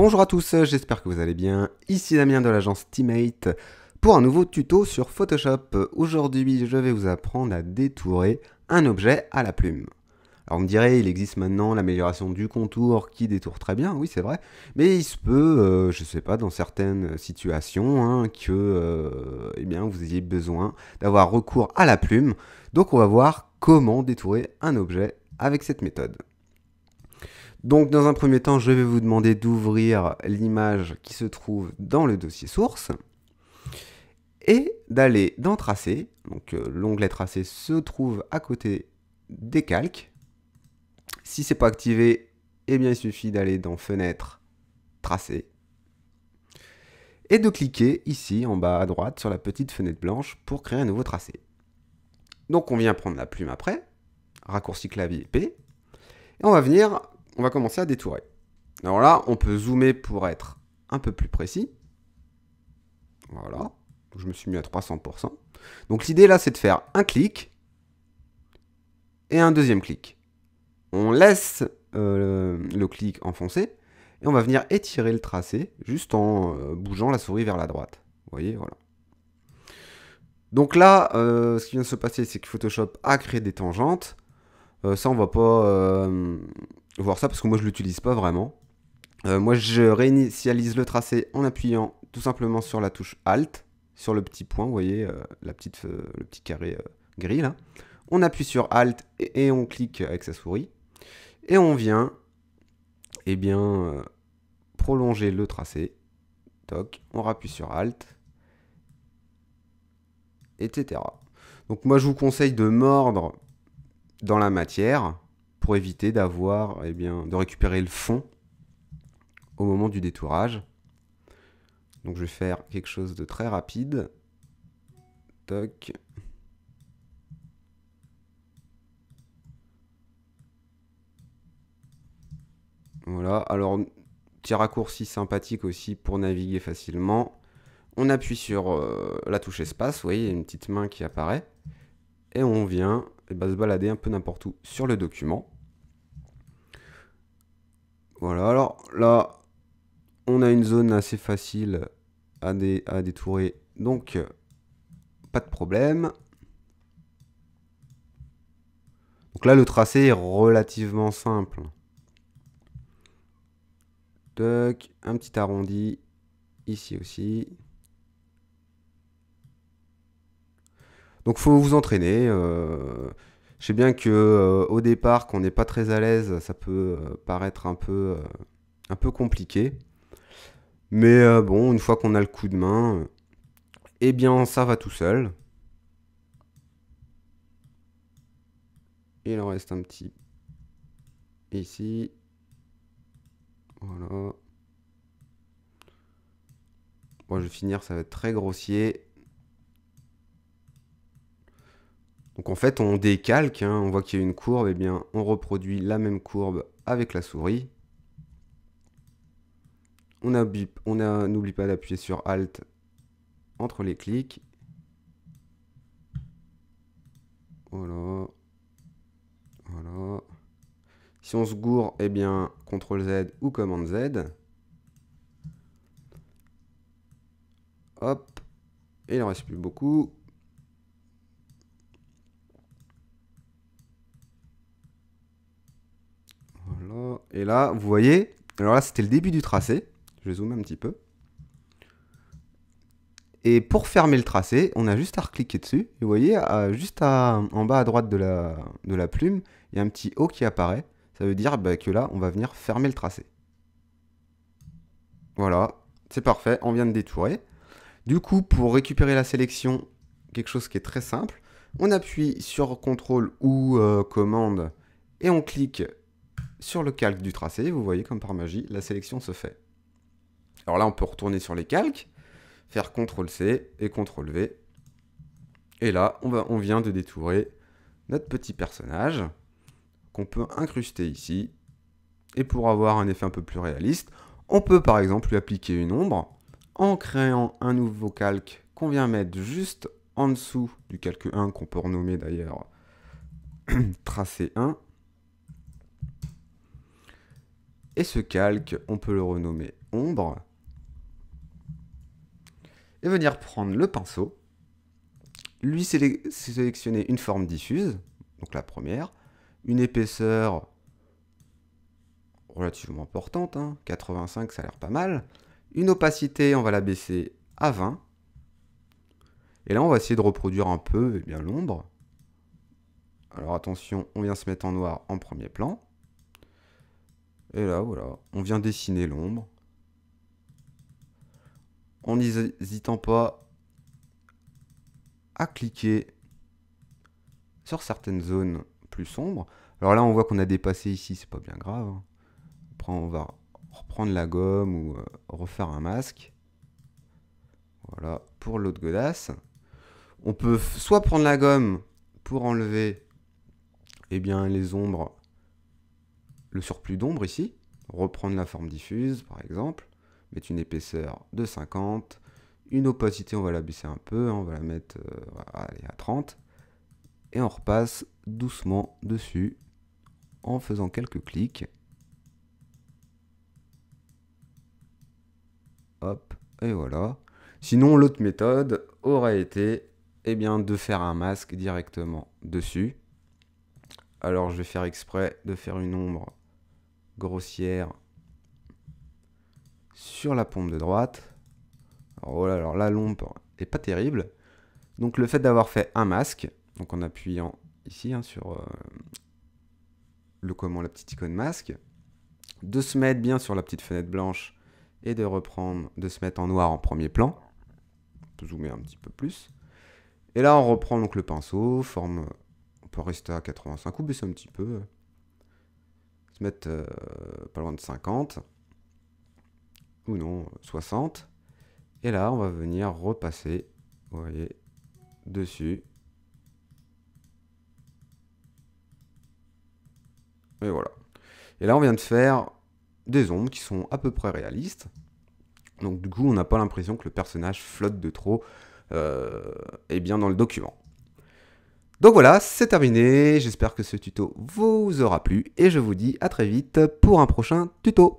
Bonjour à tous, j'espère que vous allez bien. Ici Damien de l'agence Teammate pour un nouveau tuto sur Photoshop. Aujourd'hui, je vais vous apprendre à détourer un objet à la plume. Alors on me dirait, il existe maintenant l'amélioration du contour qui détourne très bien, oui c'est vrai, mais il se peut, je euh, je sais pas, dans certaines situations, hein, que euh, eh bien, vous ayez besoin d'avoir recours à la plume. Donc on va voir comment détourer un objet avec cette méthode. Donc dans un premier temps, je vais vous demander d'ouvrir l'image qui se trouve dans le dossier source et d'aller dans tracé. Donc euh, l'onglet tracé se trouve à côté des calques. Si c'est pas activé, eh bien il suffit d'aller dans Fenêtre, tracé et de cliquer ici en bas à droite sur la petite fenêtre blanche pour créer un nouveau tracé. Donc on vient prendre la plume après, raccourci clavier P, et on va venir on va commencer à détourer. Alors là, on peut zoomer pour être un peu plus précis. Voilà. Je me suis mis à 300%. Donc l'idée là, c'est de faire un clic et un deuxième clic. On laisse euh, le, clic enfoncé et on va venir étirer le tracé juste en euh, bougeant la souris vers la droite. Vous voyez, voilà. Donc là, euh, ce qui vient de se passer, c'est que Photoshop a créé des tangentes. ça, on va pas voir ça parce que moi je l'utilise pas vraiment. Euh, moi je réinitialise le tracé en appuyant tout simplement sur la touche Alt, sur le petit point, vous voyez, euh, la petite, euh, le petit carré gris là. On appuie sur Alt et, on clique avec sa souris. Et on vient, et eh bien, prolonger le tracé. Toc, on rappuie sur Alt, etc. Donc moi je vous conseille de mordre dans la matière, éviter d'avoir, et eh bien, de récupérer le fond au moment du détourage. Donc je vais faire quelque chose de très rapide. Toc. Voilà, alors petit raccourci sympathique aussi pour naviguer facilement. On appuie sur euh, la touche espace, vous voyez, une petite main qui apparaît. Et on vient et eh ben, se balader un peu n'importe où sur le document. Voilà, alors là, on a une zone assez facile à, détourer, donc pas de problème. Donc là, le tracé est relativement simple. Toc, un petit arrondi ici aussi. Donc faut vous entraîner. Euh, je sais bien que départ, euh, au départ, qu'on n'est pas très à l'aise, ça peut euh, paraître un peu, euh, un peu compliqué. Mais bon, une fois qu'on a le coup de main, eh bien ça va tout seul. il en reste un petit ici. Voilà. Bon, je vais finir, ça va être très grossier. en fait, on décalque, hein, on voit qu'il y a une courbe, et eh bien on reproduit la même courbe avec la souris. On n'oublie on a, pas d'appuyer sur Alt entre les clics. Voilà. Voilà. Si on se gourre, et eh bien, CTRL Z ou commande Z. Hop. Et il ne reste plus beaucoup. Et là, vous voyez, alors là, c'était le début du tracé. Je zoome un petit peu. Et pour fermer le tracé, on a juste à recliquer dessus. vous voyez, juste en bas à droite de la, de la plume, il y a un petit haut qui apparaît. Ça veut dire bah, que là, on va venir fermer le tracé. Voilà, c'est parfait, on vient de détourer. Du coup, pour récupérer la sélection, quelque chose qui est très simple, on appuie sur CTRL ou euh, commande et on clique sur le calque du tracé, vous voyez comme par magie, la sélection se fait. Alors là, on peut retourner sur les calques, faire CTRL-C et CTRL-V. Et là, on, va, on vient de détourer notre petit personnage qu'on peut incruster ici. Et pour avoir un effet un peu plus réaliste, on peut par exemple lui appliquer une ombre en créant un nouveau calque qu'on vient mettre juste en dessous du calque 1 qu'on peut renommer d'ailleurs tracé 1. Et ce calque, on peut le renommer ombre. Et venir prendre le pinceau, lui sélectionner une forme diffuse, donc la première, une épaisseur relativement importante, 85 hein, ça a l'air pas mal, une opacité on va la baisser à 20, et là on va essayer de reproduire un peu eh bien l'ombre. Alors attention, on vient se mettre en noir en premier plan, et là, voilà, on vient dessiner l'ombre. En n'hésitant pas à cliquer sur certaines zones plus sombres. Alors là, on voit qu'on a dépassé ici, c'est pas bien grave. Hein. Après, on va reprendre la gomme ou euh, refaire un masque. Voilà, pour l'autre godasse. On peut soit prendre la gomme pour enlever eh bien, les ombres le surplus d'ombre ici, reprendre la forme diffuse par exemple, mettre une épaisseur de 50, une opacité, on va la baisser un peu, hein, on va la mettre euh, à 30, et on repasse doucement dessus en faisant quelques clics. Hop, et voilà. Sinon, l'autre méthode aurait été eh bien, de faire un masque directement dessus. Alors, je vais faire exprès de faire une ombre grossière sur la pompe de droite. Alors, alors la lompe est pas terrible. Donc le fait d'avoir fait un masque, donc en appuyant ici hein, sur euh, le comment la petite icône masque, de se mettre bien sur la petite fenêtre blanche et de reprendre, de se mettre en noir en premier plan. On peut zoomer un petit peu plus. Et là on reprend donc le pinceau, forme, on peut rester à 85 ou baisser un petit peu mettre euh, pas loin de 50, ou non, 60. Et là, on va venir repasser, vous voyez, dessus. Et voilà. Et là, on vient de faire des ombres qui sont à peu près réalistes. Donc du coup, on n'a pas l'impression que le personnage flotte de trop, et euh, eh bien dans le document. Donc voilà, c'est terminé. J'espère que ce tuto vous aura plu et je vous dis à très vite pour un prochain tuto.